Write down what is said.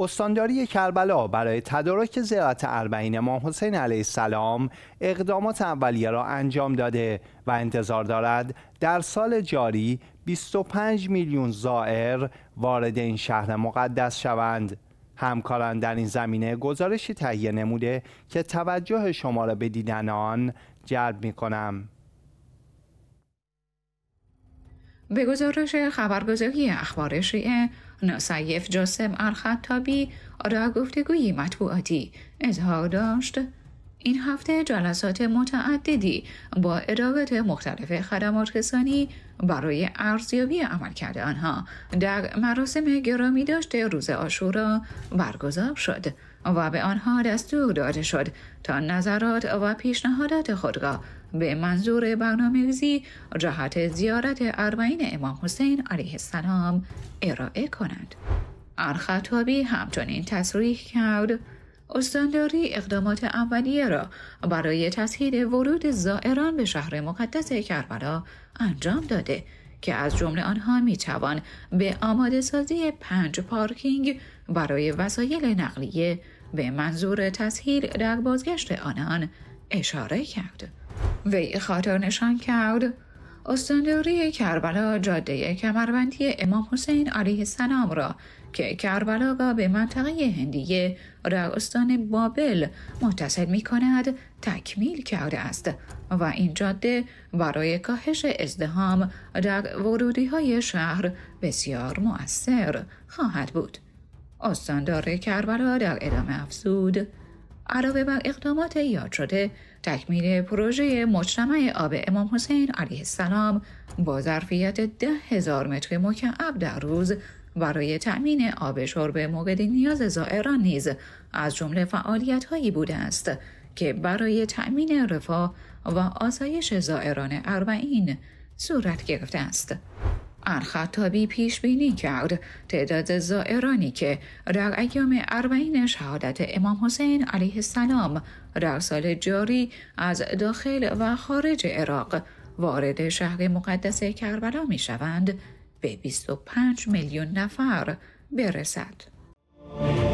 استانداری کربلا برای تدارک زیارت اربعین امام حسین علیه السلام اقدامات اولیه را انجام داده و انتظار دارد در سال جاری 25 میلیون زائر وارد این شهر مقدس شوند. همکاران در این زمینه گزارشی تهیه نموده که توجه شما را به دیدن آن جلب می کنم. به گزارش خبرگزاری اخبار شیعه نصیف جاسم الخطابی را گفتگوی مطبوعاتی اظهار داشت این هفته جلسات متعددی با ادارات مختلف خدمات برای ارزیابی عملکرد آنها در مراسم گرامی داشته روز آشورا برگزار شد و به آنها دستور داده شد تا نظرات و پیشنهادات خود را به منظور برنامه‌ریزی جهت زیارت اربعین امام حسین علیه السلام ارائه کنند ارخطابی همچنین تصریح کرد استانداری اقدامات اولیه را برای تسهیل ورود زائران به شهر مقدس کربلا انجام داده که از جمله آنها می توان به آماده سازی پنج پارکینگ برای وسایل نقلیه به منظور تسهیل در بازگشت آنان اشاره کرد وی خاطر نشان کرد استانداری کربلا جاده کمربندی امام حسین علیه السلام را که کربلا را به منطقه هندیه را استان بابل متصل می کند تکمیل کرده است و این جاده برای کاهش ازدهام در ورودی های شهر بسیار مؤثر خواهد بود. استاندار کربلا در ادامه افزود علاوه بر اقدامات یاد شده تکمیل پروژه مجتمع آب امام حسین علیه السلام با ظرفیت ده هزار متر مکعب در روز برای تأمین آب شرب مورد نیاز زائران نیز از جمله فعالیت هایی بوده است که برای تأمین رفاه و آسایش زائران اربعین صورت گرفته است. الخطابی پیش بینی کرد تعداد زائرانی که در ایام اربعین شهادت امام حسین علیه السلام در سال جاری از داخل و خارج عراق وارد شهر مقدس کربلا می شوند به 25 میلیون نفر برسد.